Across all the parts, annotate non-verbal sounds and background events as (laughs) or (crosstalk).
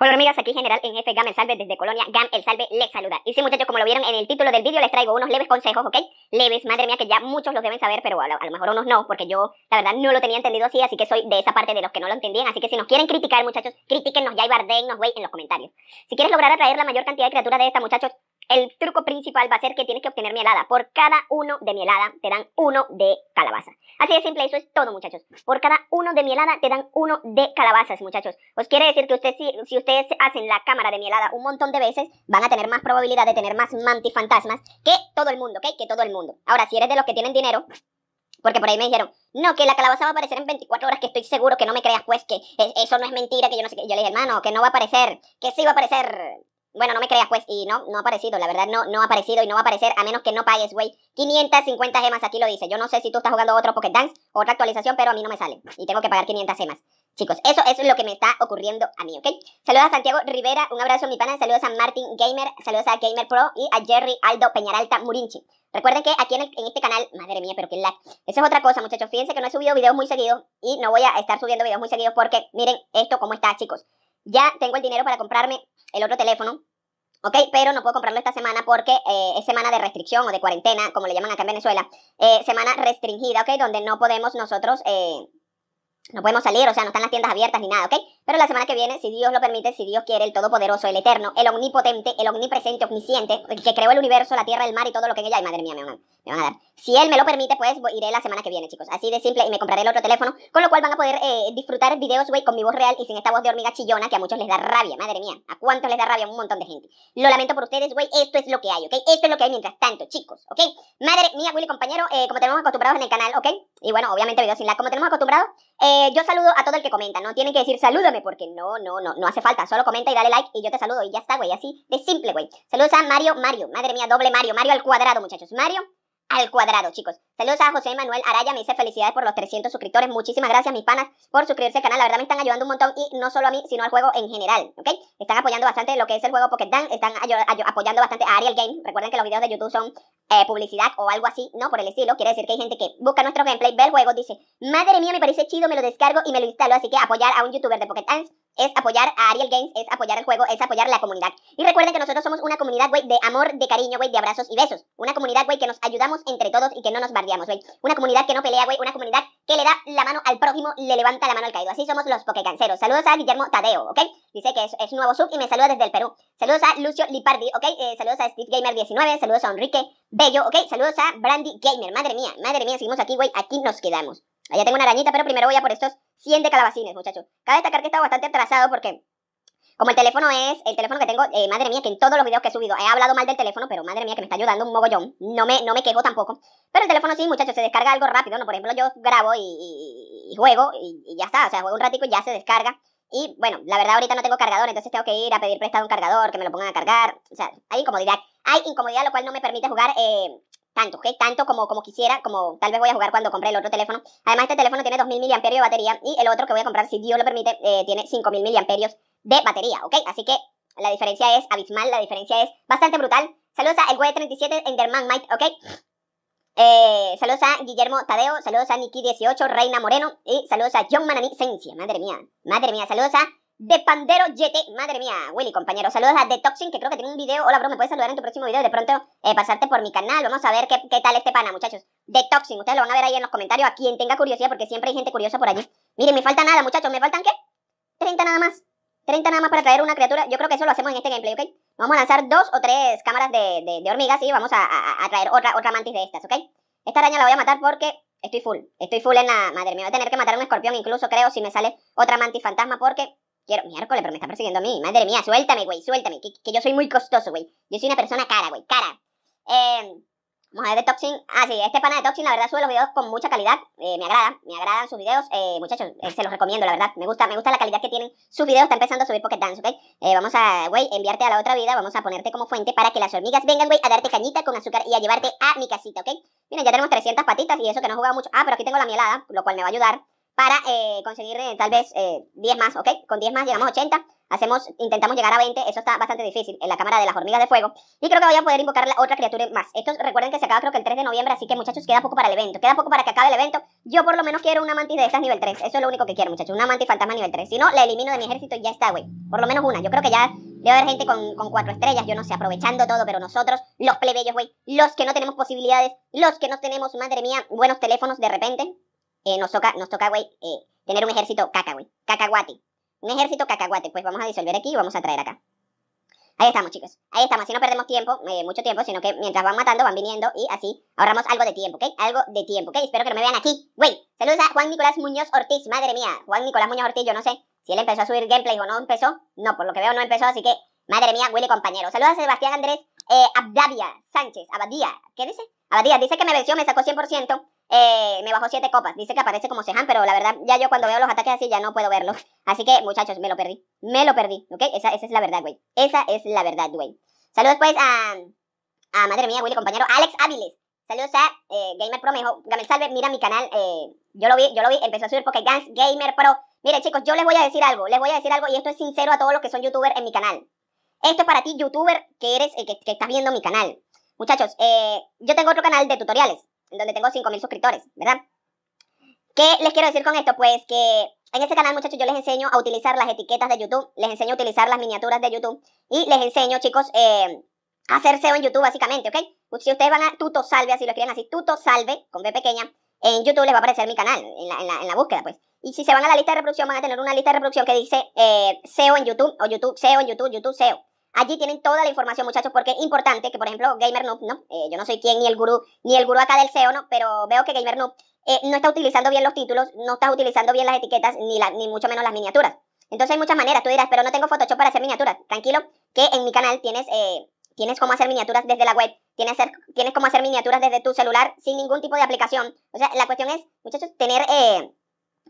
Hola hormigas, aquí General en Jefe este Gam El Salve desde Colonia Gam El Salve les saluda. Y sí muchachos, como lo vieron en el título del vídeo, les traigo unos leves consejos, ¿ok? Leves, madre mía que ya muchos los deben saber, pero a lo, mejor unos no, porque yo la verdad no lo tenía entendido así, así que soy de esa parte de los que no lo entendían. Así que si nos quieren criticar muchachos, critíquennos ya y bardeennos, güey, en los comentarios. Si quieres lograr atraer la mayor cantidad de criaturas de esta muchachos, el truco principal va a ser que tienes que obtener mielada. Por cada uno de mielada te dan uno de calabaza. Así de simple, eso es todo, muchachos. Por cada uno de mielada te dan uno de calabazas, muchachos. Os quiere decir que ustedes si, ustedes hacen la cámara de mielada un montón de veces, van a tener más probabilidad de tener más mantifantasmas que todo el mundo, ¿ok? Que todo el mundo. Ahora, si eres de los que tienen dinero, porque por ahí me dijeron, no, que la calabaza va a aparecer en 24 horas, que estoy seguro que no me creas, pues, que eso no es mentira, que yo no sé qué. Yo le dije, hermano, que no va a aparecer, que sí va a aparecer. Bueno, no me creas, pues, y no, no ha aparecido, la verdad no, no ha aparecido y no va a aparecer a menos que no pagues, güey. 550 gemas, aquí lo dice. Yo no sé si tú estás jugando otro Pocket Dance, otra actualización, pero a mí no me sale. Y tengo que pagar 500 gemas. Chicos, eso, es lo que me está ocurriendo a mí, ¿ok? Saludos a Santiago Rivera, un abrazo a mi pana, saludos a Martin Gamer, saludos a Gamer Pro y a Jerry Aldo Peñaralta Murinchi. Recuerden que aquí en, este canal, madre mía, pero qué lag. Esa es otra cosa, muchachos. Fíjense que no he subido videos muy seguidos y no voy a estar subiendo videos muy seguidos porque miren esto cómo está, chicos. Ya tengo el dinero para comprarme el otro teléfono, ¿ok? Pero no puedo comprarlo esta semana porque eh, es semana de restricción o de cuarentena, como le llaman acá en Venezuela, eh, semana restringida, ¿ok? Donde no podemos nosotros... Eh, no podemos salir, o sea, no están las tiendas abiertas ni nada, ¿ok? Pero la semana que viene, si Dios lo permite, si Dios quiere, el Todopoderoso, el Eterno, el Omnipotente, el Omnipresente, Omnisciente, que creó el universo, la tierra, el mar y todo lo que en ella hay, madre mía, me van, a, dar. Si Él me lo permite, pues iré la semana que viene, chicos. Así de simple, y me compraré el otro teléfono, con lo cual van a poder eh, disfrutar videos, güey, con mi voz real y sin esta voz de hormiga chillona que a muchos les da rabia, madre mía. ¿A cuántos les da rabia? Un montón de gente. Lo lamento por ustedes, güey, esto es lo que hay, ¿ok? Esto es lo que hay mientras tanto, chicos, ¿ok? Madre mía, Willy, compañero, eh, como tenemos acostumbrados en el canal, ¿ok? Y bueno, obviamente videos sin la, como tenemos acostumbrados, eh, yo saludo a todo el que comenta, no tienen que decir salúdame porque no, no, no, no hace falta, solo comenta y dale like y yo te saludo y ya está, güey, así de simple, güey. Saludos a Mario, Mario, madre mía, doble Mario, Mario al cuadrado, muchachos, Mario al cuadrado, chicos. Saludos a José Manuel Araya, me dice felicidades por los 300 suscriptores. Muchísimas gracias, mis panas, por suscribirse al canal. La verdad me están ayudando un montón y no solo a mí, sino al juego en general, ¿ok? Están apoyando bastante lo que es el juego Pocket Dan, están apoyando bastante a Ariel Game. Recuerden que los videos de YouTube son eh, publicidad o algo así, ¿no? Por el estilo. Quiere decir que hay gente que busca nuestro gameplay, ve el juego, dice, madre mía, me parece chido, me lo descargo y me lo instalo. Así que apoyar a un youtuber de Pocket Dance es apoyar a Ariel Games, es apoyar el juego, es apoyar la comunidad. Y recuerden que nosotros somos una comunidad, güey, de amor, de cariño, güey, de abrazos y besos. Una comunidad, güey, que nos ayudamos entre todos y que no nos bardeamos, güey. Una comunidad que no pelea, güey. Una comunidad que le da la mano al prójimo, le levanta la mano al caído. Así somos los pokecanceros. Saludos a Guillermo Tadeo, ¿ok? Dice que es, nuevo sub y me saluda desde el Perú. Saludos a Lucio Lipardi, ¿ok? Eh, saludos a Steve Gamer 19, saludos a Enrique Bello, ¿ok? Saludos a Brandy Gamer. Madre mía, madre mía, seguimos aquí, güey. Aquí nos quedamos ya tengo una arañita, pero primero voy a por estos 100 de calabacines, muchachos. Cabe destacar que estado bastante atrasado porque como el teléfono es, el teléfono que tengo, eh, madre mía, que en todos los videos que he subido he hablado mal del teléfono, pero madre mía, que me está ayudando un mogollón. No me, no me quejo tampoco. Pero el teléfono sí, muchachos, se descarga algo rápido, ¿no? Por ejemplo, yo grabo y, juego y, ya está. O sea, juego un ratico y ya se descarga. Y bueno, la verdad ahorita no tengo cargador, entonces tengo que ir a pedir prestado un cargador, que me lo pongan a cargar. O sea, hay incomodidad. Hay incomodidad, lo cual no me permite jugar eh, tanto, ¿ok? Tanto como, como quisiera, como tal vez voy a jugar cuando compré el otro teléfono. Además, este teléfono tiene 2000 mAh de batería y el otro que voy a comprar, si Dios lo permite, eh, tiene 5000 mAh de batería, ¿ok? Así que la diferencia es abismal, la diferencia es bastante brutal. Saludos a el güey 37 Enderman Mike, ¿ok? Eh, saludos a Guillermo Tadeo, saludos a Niki18, Reina Moreno y saludos a John Manani madre mía, madre mía, saludos a de Pandero YT. Madre mía, Willy, compañero. Saludos a Detoxin que creo que tiene un video. Hola, bro, me puedes saludar en tu próximo video y de pronto eh, pasarte por mi canal. Vamos a ver qué, tal este pana, muchachos. Detoxin, ustedes lo van a ver ahí en los comentarios. A quien tenga curiosidad, porque siempre hay gente curiosa por allí. Miren, me falta nada, muchachos. ¿Me faltan qué? 30 nada más. 30 nada más para traer una criatura. Yo creo que eso lo hacemos en este gameplay, ¿ok? Vamos a lanzar dos o tres cámaras de, de, hormigas y vamos a, traer otra, otra mantis de estas, ¿ok? Esta araña la voy a matar porque estoy full. Estoy full en la... Madre mía, voy a tener que matar un escorpión incluso, creo, si me sale otra mantis fantasma porque Quiero, miércoles, pero me está persiguiendo a mí. Madre mía, suéltame, güey, suéltame. Que, yo soy muy costoso, güey. Yo soy una persona cara, güey, cara. Eh, vamos a de Toxin. Ah, sí, este pana de Toxin, la verdad, sube los videos con mucha calidad. Eh, me agrada, me agradan sus videos. Eh, muchachos, eh, se los recomiendo, la verdad. Me gusta, me gusta la calidad que tienen sus videos. Está empezando a subir Pocket Dance, ¿ok? Eh, vamos a, güey, enviarte a la otra vida. Vamos a ponerte como fuente para que las hormigas vengan, güey, a darte cañita con azúcar y a llevarte a mi casita, ¿ok? Miren, ya tenemos 300 patitas y eso que no he jugado mucho. Ah, pero aquí tengo la mielada, lo cual me va a ayudar para eh, conseguir tal vez eh, 10 más, ¿ok? Con 10 más llegamos a 80, hacemos, intentamos llegar a 20, eso está bastante difícil en la cámara de las hormigas de fuego. Y creo que voy a poder invocar la otra criatura más. Esto recuerden que se acaba creo que el 3 de noviembre, así que muchachos, queda poco para el evento, queda poco para que acabe el evento. Yo por lo menos quiero una mantis de estas nivel 3, eso es lo único que quiero muchachos, una mantis fantasma nivel 3. Si no, la elimino de mi ejército y ya está, güey. Por lo menos una, yo creo que ya debe haber gente con, con cuatro estrellas, yo no sé, aprovechando todo, pero nosotros, los plebeyos, güey, los que no tenemos posibilidades, los que no tenemos, madre mía, buenos teléfonos de repente eh, nos toca, nos toca, güey, eh, tener un ejército caca, güey. Cacahuate. Un ejército cacahuate. Pues vamos a disolver aquí y vamos a traer acá. Ahí estamos, chicos. Ahí estamos. Así no perdemos tiempo, eh, mucho tiempo, sino que mientras van matando, van viniendo y así ahorramos algo de tiempo, ¿ok? Algo de tiempo, ¿ok? Espero que no me vean aquí. Güey, saludos a Juan Nicolás Muñoz Ortiz. Madre mía, Juan Nicolás Muñoz Ortiz, yo no sé si él empezó a subir gameplay o no empezó. No, por lo que veo no empezó, así que madre mía, güey, compañero. Saludos a Sebastián Andrés eh, Abdavia Sánchez, Abadía. ¿Qué dice? Abadía, dice que me venció, me sacó 100%. Eh, me bajó 7 copas. Dice que aparece como Sehan, pero la verdad, ya yo cuando veo los ataques así ya no puedo verlos. (laughs) Así que, muchachos, me lo perdí. Me lo perdí, ¿ok? Esa, es la verdad, güey. Esa es la verdad, güey. Saludos, pues, a... a madre mía, güey. compañero. Alex Áviles. Saludos a eh, Gamer Pro, mejor. Salve, mira mi canal. Eh, yo lo vi, yo lo vi. Empezó a subir porque Gans Gamer Pro. Miren, chicos, yo les voy a decir algo. Les voy a decir algo y esto es sincero a todos los que son youtubers en mi canal. Esto es para ti, youtuber, que eres que, estás viendo mi canal. Muchachos, yo tengo otro canal de tutoriales donde tengo 5.000 suscriptores, ¿verdad? ¿Qué les quiero decir con esto? Pues que en este canal, muchachos, yo les enseño a utilizar las etiquetas de YouTube, les enseño a utilizar las miniaturas de YouTube y les enseño, chicos, eh, a hacer SEO en YouTube, básicamente, ¿ok? Si ustedes van a Tuto Salve, así lo escriben así, Tuto Salve, con B pequeña, en YouTube les va a aparecer mi canal, en la, búsqueda, pues. Y si se van a la lista de reproducción, van a tener una lista de reproducción que dice eh, SEO en YouTube, o YouTube, SEO en YouTube, YouTube, SEO. Allí tienen toda la información, muchachos, porque es importante que, por ejemplo, Gamer Noob, ¿no? Eh, yo no soy quien ni el gurú, ni el gurú acá del SEO, ¿no? Pero veo que Gamer Noob eh, no está utilizando bien los títulos, no está utilizando bien las etiquetas, ni, ni mucho menos las miniaturas. Entonces hay muchas maneras, tú dirás, pero no tengo Photoshop para hacer miniaturas. Tranquilo, que en mi canal tienes, eh, tienes cómo hacer miniaturas desde la web, tienes, hacer, tienes cómo hacer miniaturas desde tu celular sin ningún tipo de aplicación. O sea, la cuestión es, muchachos, tener...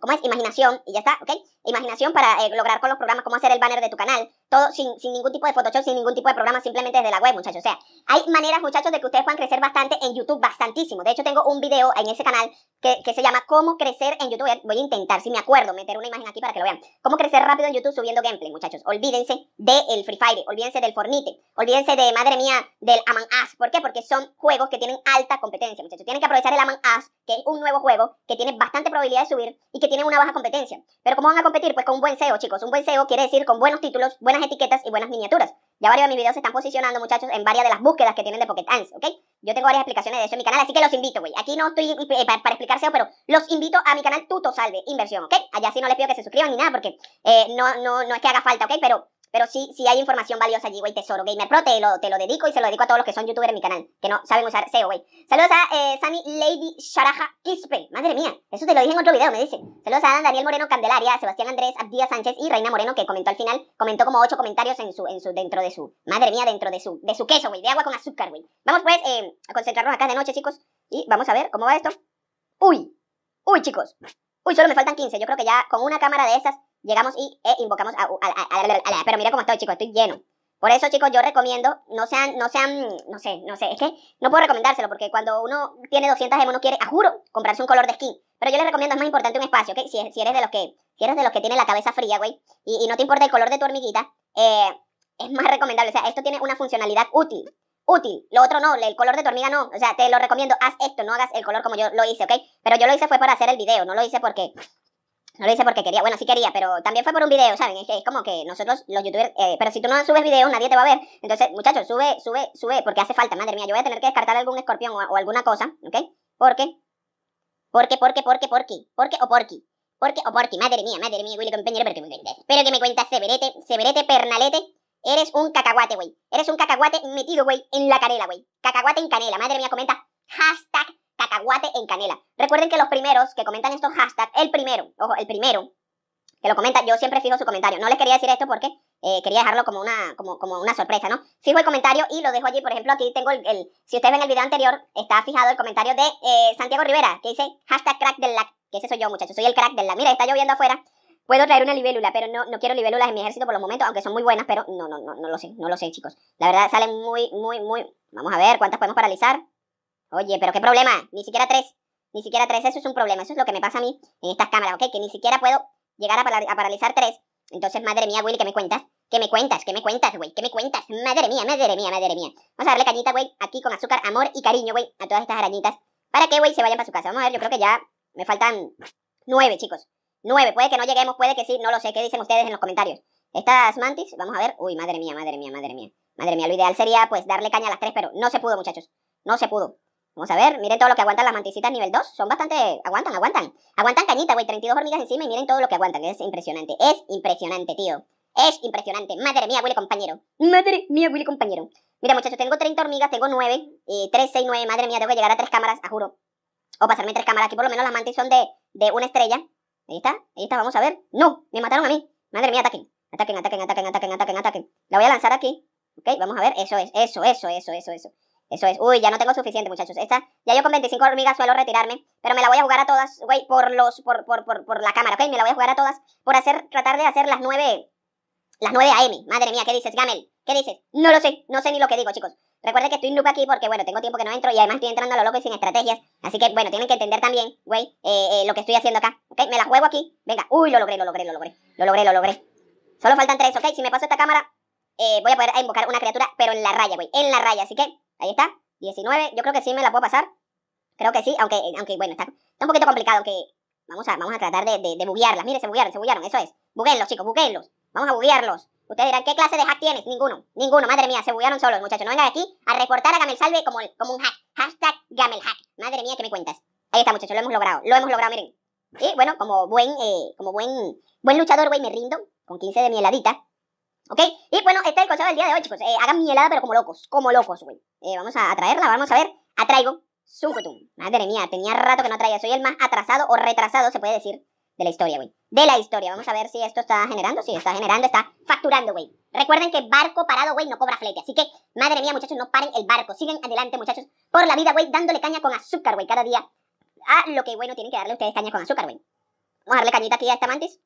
¿cómo es? Imaginación y ya está, ¿ok? Imaginación para eh, lograr con los programas cómo hacer el banner de tu canal. Todo sin, sin ningún tipo de Photoshop, sin ningún tipo de programa, simplemente desde la web, muchachos. O sea, hay maneras, muchachos, de que ustedes puedan crecer bastante en YouTube, bastantísimo. De hecho, tengo un video en ese canal que, que se llama Cómo crecer en YouTube. Voy a intentar, si me acuerdo, meter una imagen aquí para que lo vean. Cómo crecer rápido en YouTube subiendo gameplay, muchachos. Olvídense del Free Fire, olvídense del Fornite, olvídense de, madre mía, del Among Us. ¿Por qué? Porque son juegos que tienen alta competencia, muchachos. Tienen que aprovechar el Among Us, que es un nuevo juego que tiene bastante probabilidad de subir y que tiene tienen una baja competencia. Pero ¿cómo van a competir? Pues con un buen SEO, chicos. Un buen SEO quiere decir con buenos títulos, buenas etiquetas y buenas miniaturas. Ya varios de mis videos se están posicionando, muchachos, en varias de las búsquedas que tienen de Pocket Ants, ¿ok? Yo tengo varias explicaciones de eso en mi canal, así que los invito, güey. Aquí no estoy eh, para, explicar SEO, pero los invito a mi canal Tuto Salve Inversión, ¿ok? Allá sí no les pido que se suscriban ni nada porque eh, no, no, no es que haga falta, ¿ok? Pero pero sí, sí hay información valiosa allí, güey. Tesoro Gamer Pro, te lo, te lo dedico y se lo dedico a todos los que son youtubers en mi canal, que no saben usar SEO, güey. Saludos a eh, Lady Sharaja Quispe. Madre mía, eso te lo dije en otro video, me dice. Saludos a Daniel Moreno Candelaria, Sebastián Andrés, Abdía Sánchez y Reina Moreno, que comentó al final, comentó como ocho comentarios en su, en su, dentro de su, madre mía, dentro de su, de su queso, güey, de agua con azúcar, güey. Vamos pues eh, a concentrarnos acá de noche, chicos, y vamos a ver cómo va esto. Uy, uy, chicos. Uy, solo me faltan 15. Yo creo que ya con una cámara de esas llegamos y e invocamos a, Pero mira cómo estoy, chicos, estoy lleno. Por eso, chicos, yo recomiendo, no sean, no sean, no sé, no sé, es que no puedo recomendárselo porque cuando uno tiene 200 gemas uno quiere, a juro, comprarse un color de skin. Pero yo les recomiendo, es más importante un espacio, ¿ok? Si, eres de los que, si eres de los que tienen la cabeza fría, güey, y, no te importa el color de tu hormiguita, eh, es más recomendable. O sea, esto tiene una funcionalidad útil, útil. Lo otro no, el color de tu hormiga no. O sea, te lo recomiendo, haz esto, no hagas el color como yo lo hice, ¿ok? Pero yo lo hice fue para hacer el video, no lo hice porque, no lo hice porque quería, bueno, sí quería, pero también fue por un video, ¿saben? Es que como que nosotros, los youtubers, eh, pero si tú no subes videos, nadie te va a ver. Entonces, muchachos, sube, sube, sube, porque hace falta, madre mía, yo voy a tener que descartar algún escorpión o, alguna cosa, ¿ok? Porque, porque, porque, porque, qué porque o ¿Por qué o por qué? madre mía, madre mía, Willy compañero, pero que me Pero que me cuentas, Severete, Severete, Pernalete. Eres un cacahuate, güey. Eres un cacahuate metido, güey, en la canela, güey. Cacahuate en canela, madre mía, comenta. Hashtag cacahuate en canela. Recuerden que los primeros que comentan estos hashtags, el primero, ojo, el primero que lo comenta, yo siempre fijo su comentario. No les quería decir esto porque eh, quería dejarlo como una, como, como una sorpresa, ¿no? Fijo el comentario y lo dejo allí. Por ejemplo, aquí tengo el, si ustedes ven el video anterior, está fijado el comentario de eh, Santiago Rivera, que dice hashtag crack del lag, Que ese soy yo, muchachos, soy el crack del la Mira, está lloviendo afuera. Puedo traer una libélula, pero no, quiero libélulas en mi ejército por los momentos, aunque son muy buenas, pero no, no, no, no lo sé, no lo sé, chicos. La verdad, salen muy, muy, muy... Vamos a ver cuántas podemos paralizar. Oye, pero qué problema, ni siquiera tres, ni siquiera tres, eso es un problema, eso es lo que me pasa a mí en estas cámaras, ¿ok? Que ni siquiera puedo llegar a, paralizar tres. Entonces, madre mía, Willy, ¿qué me cuentas? ¿Qué me cuentas? ¿Qué me cuentas, güey? ¿Qué me cuentas? Madre mía, madre mía, madre mía. Vamos a darle cañita, güey, aquí con azúcar, amor y cariño, güey, a todas estas arañitas. Para que, güey, se vayan para su casa. Vamos a ver, yo creo que ya me faltan nueve, chicos. Nueve, puede que no lleguemos, puede que sí, no lo sé. ¿Qué dicen ustedes en los comentarios? Estas mantis, vamos a ver. Uy, madre mía, madre mía, madre mía. Madre mía, lo ideal sería, pues, darle caña a las tres, pero no se pudo, muchachos. No se pudo. Vamos a ver, miren todo lo que aguantan las mantisitas nivel 2. Son bastante... Aguantan, aguantan. Aguantan cañita, güey. 32 hormigas encima y miren todo lo que aguantan. Es impresionante. Es impresionante, tío. Es impresionante. Madre mía, Willy compañero. Madre mía, Willy compañero. Mira, muchachos, tengo 30 hormigas, tengo 9. Y 3, 6, 9. Madre mía, tengo que llegar a 3 cámaras, juro. O pasarme 3 cámaras. Aquí por lo menos las mantis son de, de una estrella. Ahí está, ahí está, vamos a ver. ¡No! Me mataron a mí. Madre mía, ataquen. Ataquen, ataquen, ataquen, ataquen, ataquen, ataquen. La voy a lanzar aquí. Ok, vamos a ver. Eso es, eso, eso, eso, eso, eso. Eso es. Uy, ya no tengo suficiente, muchachos. Esta, ya yo con 25 hormigas suelo retirarme, pero me la voy a jugar a todas, güey, por los, por, por, por, la cámara, ¿ok? Me la voy a jugar a todas por hacer, tratar de hacer las 9, las 9 AM. Madre mía, ¿qué dices, Gamel? ¿Qué dices? No lo sé, no sé ni lo que digo, chicos. Recuerden que estoy en loop aquí porque, bueno, tengo tiempo que no entro y además estoy entrando a lo loco y sin estrategias. Así que, bueno, tienen que entender también, güey, eh, eh, lo que estoy haciendo acá, ¿ok? Me la juego aquí. Venga, uy, lo logré, lo logré, lo logré. Lo logré, lo logré. Solo faltan tres, ¿ok? Si me paso esta cámara, eh, voy a poder invocar una criatura, pero en la raya, güey, en la raya. Así que Ahí está. 19. Yo creo que sí me la puedo pasar. Creo que sí, aunque, aunque bueno, está, un poquito complicado, que vamos a, vamos a tratar de, de, de Mire, se buguearon, se buguearon, eso es. Buguenlos, chicos, buguenlos. Vamos a buguearlos. Ustedes dirán, ¿qué clase de hack tienes? Ninguno, ninguno, madre mía, se buguearon solos, muchachos. No vengan aquí a reportar a Gamel Salve como, como un hack. Hashtag Gamel Madre mía, que me cuentas? Ahí está, muchachos, lo hemos logrado, lo hemos logrado, miren. Y bueno, como buen, eh, como buen, buen luchador, güey, me rindo con 15 de mi ¿Ok? Y bueno, este es el consejo del día de hoy, chicos. Eh, hagan mi helada, pero como locos. Como locos, güey. Eh, vamos a traerla, vamos a ver. Atraigo. Sunkutum. Madre mía, tenía rato que no traía. Soy el más atrasado o retrasado, se puede decir, de la historia, güey. De la historia. Vamos a ver si esto está generando. Si está generando, está facturando, güey. Recuerden que barco parado, güey, no cobra flete. Así que, madre mía, muchachos, no paren el barco. siguen adelante, muchachos, por la vida, güey, dándole caña con azúcar, güey, cada día. A lo que, bueno, tienen que darle ustedes caña con azúcar, güey. Vamos a darle cañita aquí a esta mantis.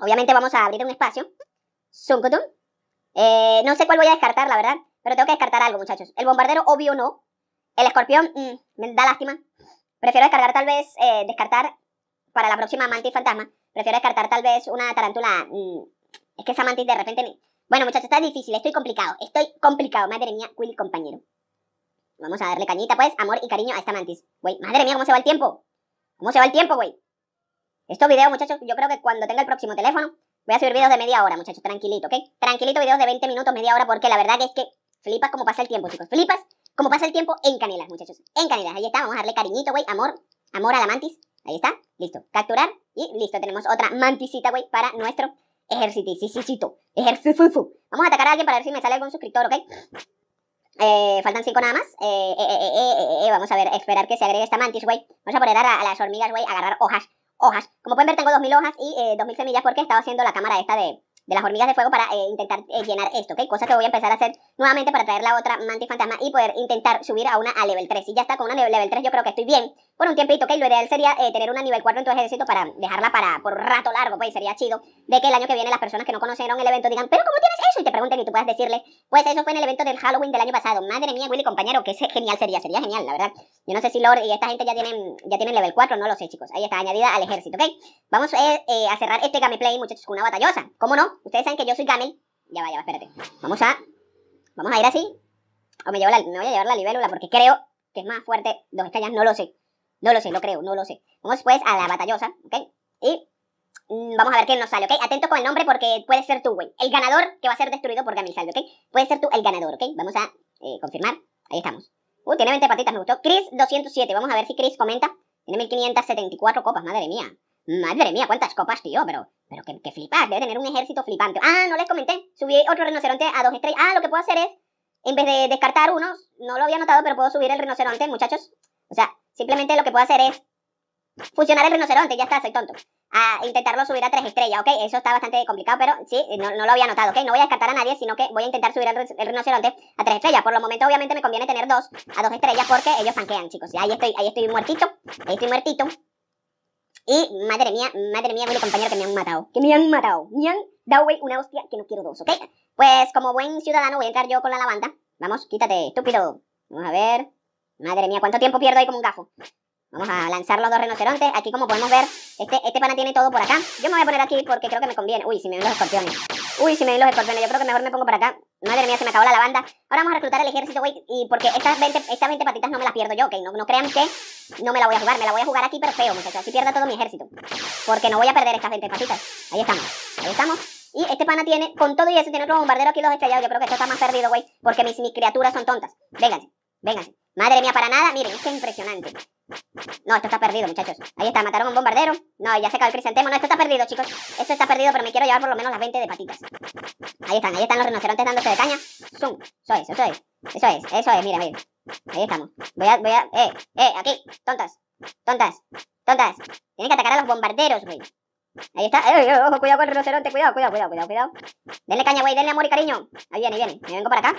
Obviamente vamos a abrir un espacio. Sunkutum. Eh, no sé cuál voy a descartar, la verdad. Pero tengo que descartar algo, muchachos. El bombardero, obvio, no. El escorpión, mm, me da lástima. Prefiero descartar tal vez, eh, descartar para la próxima mantis fantasma. Prefiero descartar tal vez una tarántula. Mm, es que esa mantis de repente Bueno, muchachos, está difícil. Estoy complicado. Estoy complicado. Madre mía, Will, compañero. Vamos a darle cañita, pues. Amor y cariño a esta mantis. Güey, madre mía, cómo se va el tiempo. Cómo se va el tiempo, güey. Estos videos, muchachos, yo creo que cuando tenga el próximo teléfono Voy a subir videos de media hora, muchachos, tranquilito, ¿ok? Tranquilito videos de 20 minutos, media hora, porque la verdad es que flipas como pasa el tiempo, chicos. Flipas como pasa el tiempo en Canelas, muchachos. En Canelas, ahí está, vamos a darle cariñito, güey, amor, amor a la mantis. Ahí está, listo, capturar y listo, tenemos otra mantisita, güey, para nuestro Ejército, Ejercicio. Vamos a atacar a alguien para ver si me sale algún suscriptor, ¿ok? Eh, faltan cinco nada más. Eh, eh, vamos a ver, esperar que se agregue esta mantis, güey. Vamos a poner a, a las hormigas, güey, a agarrar hojas hojas. Como pueden ver, tengo 2.000 hojas y 2.000 eh, semillas porque estaba haciendo la cámara esta de, las hormigas de fuego para eh, intentar eh, llenar esto, ¿ok? Cosa que voy a empezar a hacer nuevamente para traer la otra mantis fantasma y poder intentar subir a una a level 3. y ya está con una level 3 yo creo que estoy bien por un tiempito, ok, lo ideal sería eh, tener una nivel 4 en tu ejército para dejarla para por rato largo, pues sería chido de que el año que viene las personas que no conocieron el evento digan, pero ¿cómo tienes eso? Y te pregunten y tú puedas decirles, pues eso fue en el evento del Halloween del año pasado. Madre mía, Willy, compañero, que genial sería, sería genial, la verdad. Yo no sé si Lord y esta gente ya tienen, ya tienen level 4, no lo sé, chicos. Ahí está, añadida al ejército, ok. Vamos eh, eh, a cerrar este gameplay, muchachos, con una batallosa. ¿Cómo no? Ustedes saben que yo soy Gamel. Ya va, ya va, espérate. Vamos a, vamos a ir así. O me, llevo la, me voy a llevar la libélula porque creo que es más fuerte dos estrellas, no lo sé. No lo sé, lo creo, no lo sé. Vamos pues a la batallosa, ¿ok? Y mm, vamos a ver quién nos sale, ¿ok? Atento con el nombre porque puede ser tú, güey. El ganador que va a ser destruido por Gamisaldo, ¿ok? Puede ser tú el ganador, ¿ok? Vamos a eh, confirmar. Ahí estamos. Uh, tiene 20 patitas, me gustó. Chris 207, vamos a ver si Chris comenta. Tiene 1574 copas, madre mía. Madre mía, cuántas copas, tío, pero, pero que, que flipas, debe tener un ejército flipante. Ah, no les comenté, subí otro rinoceronte a dos estrellas. Ah, lo que puedo hacer es, en vez de descartar unos, no lo había notado, pero puedo subir el rinoceronte, muchachos, o sea, simplemente lo que puedo hacer es fusionar el rinoceronte, ya está, soy tonto. A intentarlo subir a tres estrellas, ¿ok? Eso está bastante complicado, pero sí, no, lo había notado, ¿ok? No voy a descartar a nadie, sino que voy a intentar subir el, rinoceronte a tres estrellas. Por lo momento, obviamente, me conviene tener dos a dos estrellas porque ellos panquean, chicos. ahí estoy, ahí estoy muertito, ahí estoy muertito. Y madre mía, madre mía, mi compañero, que me han matado. Que me han matado. Me han dado una hostia que no quiero dos, ¿ok? Pues como buen ciudadano voy a entrar yo con la lavanda. Vamos, quítate, estúpido. Vamos a ver. Madre mía, ¿cuánto tiempo pierdo ahí como un gajo. Vamos a lanzar los dos rinocerontes. Aquí como podemos ver, este, este pana tiene todo por acá. Yo me voy a poner aquí porque creo que me conviene. Uy, si me ven los escorpiones. Uy, si me ven los escorpiones. Yo creo que mejor me pongo por acá. Madre mía, se me acabó la lavanda. Ahora vamos a reclutar el ejército, güey. Y porque estas 20, estas 20 patitas no me las pierdo yo, ok. No, crean que no me la voy a jugar. Me la voy a jugar aquí, pero feo, muchachos. Así pierda todo mi ejército. Porque no voy a perder estas 20 patitas. Ahí estamos. Ahí estamos. Y este pana tiene, con todo y eso, tiene otro bombardero aquí los estrellados. Yo creo que esto está más perdido, güey. Porque mis, mis criaturas son tontas. Vénganse, vénganse. Madre mía, para nada. Miren, es que impresionante. No, esto está perdido, muchachos. Ahí está, mataron a un bombardero. No, ya se acabó el crisantemo. No, esto está perdido, chicos. Esto está perdido, pero me quiero llevar por lo menos las 20 de patitas. Ahí están, ahí están los rinocerontes dándose de caña. Zoom. Eso es, eso es. Eso es, eso es, miren, miren. Ahí estamos. Voy a, voy a. Eh, eh, aquí. Tontas. Tontas. Tontas. Tienen que atacar a los bombarderos, güey. Ahí está. Eh, eh ojo, cuidado con el rinoceronte. Cuidado, cuidado, cuidado, cuidado. Denle caña, güey. Denle amor y cariño. Ahí viene, ahí viene. Me vengo para acá.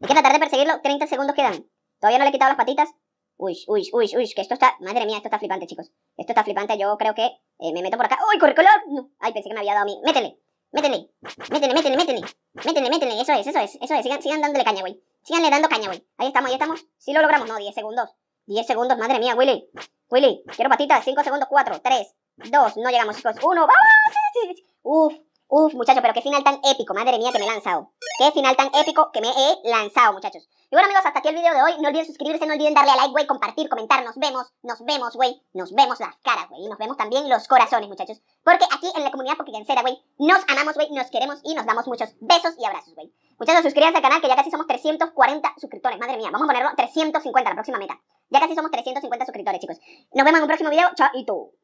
Me a tarde de perseguirlo. 30 segundos quedan. Todavía no le he quitado las patitas. Uy, uy, uy, uy, que esto está... Madre mía, esto está flipante, chicos. Esto está flipante. Yo creo que eh, me meto por acá. ¡Uy, corre, color! Ay, pensé que me había dado a mí. ¡Métele! ¡Métele! ¡Métele, métele, métele! ¡Métele, métele! Eso es, eso es, eso es. Sigan, sigan dándole caña, güey. siganle dando caña, güey. Ahí estamos, ahí estamos. Sí lo logramos. No, 10 segundos. 10 segundos, madre mía, Willy. Willy, quiero patitas. 5 segundos, 4, 3, 2. No llegamos, chicos. 1. ¡Vamos! ¡Ah! Uf, Uf, muchachos, pero qué final tan épico, madre mía, que me he lanzado. Qué final tan épico que me he lanzado, muchachos. Y bueno, amigos, hasta aquí el video de hoy. No olviden suscribirse, no olviden darle a like, güey, compartir, comentar. Nos vemos, nos vemos, güey. Nos vemos las caras, güey. Y nos vemos también los corazones, muchachos. Porque aquí en la comunidad poquiquencera, güey, nos amamos, güey, nos queremos y nos damos muchos besos y abrazos, güey. Muchachos, suscríbanse al canal que ya casi somos 340 suscriptores. Madre mía, vamos a ponerlo 350, la próxima meta. Ya casi somos 350 suscriptores, chicos. Nos vemos en un próximo video. Chao y tú.